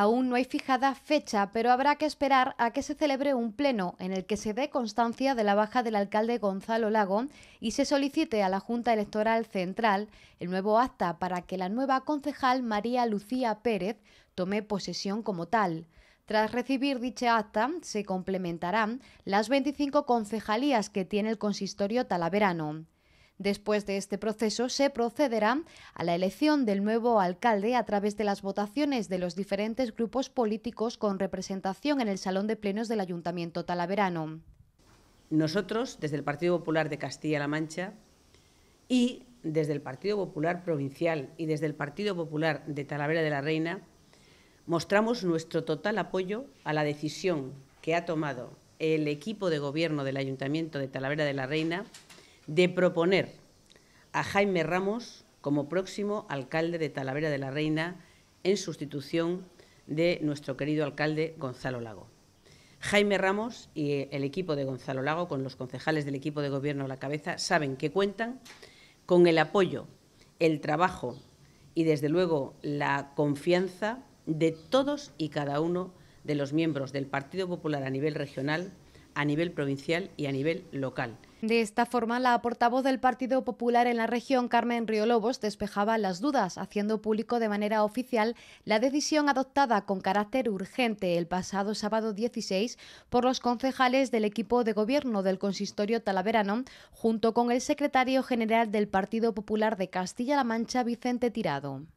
Aún no hay fijada fecha, pero habrá que esperar a que se celebre un pleno en el que se dé constancia de la baja del alcalde Gonzalo Lago y se solicite a la Junta Electoral Central el nuevo acta para que la nueva concejal María Lucía Pérez tome posesión como tal. Tras recibir dicha acta, se complementarán las 25 concejalías que tiene el consistorio talaverano. Después de este proceso se procederá a la elección del nuevo alcalde a través de las votaciones de los diferentes grupos políticos con representación en el Salón de Plenos del Ayuntamiento Talaverano. Nosotros, desde el Partido Popular de Castilla-La Mancha y desde el Partido Popular Provincial y desde el Partido Popular de Talavera de la Reina, mostramos nuestro total apoyo a la decisión que ha tomado el equipo de gobierno del Ayuntamiento de Talavera de la Reina de proponer a Jaime Ramos como próximo alcalde de Talavera de la Reina en sustitución de nuestro querido alcalde Gonzalo Lago. Jaime Ramos y el equipo de Gonzalo Lago, con los concejales del equipo de gobierno a la cabeza, saben que cuentan con el apoyo, el trabajo y, desde luego, la confianza de todos y cada uno de los miembros del Partido Popular a nivel regional a nivel provincial y a nivel local. De esta forma, la portavoz del Partido Popular en la región, Carmen Lobos, despejaba las dudas, haciendo público de manera oficial la decisión adoptada con carácter urgente el pasado sábado 16 por los concejales del equipo de gobierno del consistorio talaverano, junto con el secretario general del Partido Popular de Castilla-La Mancha, Vicente Tirado.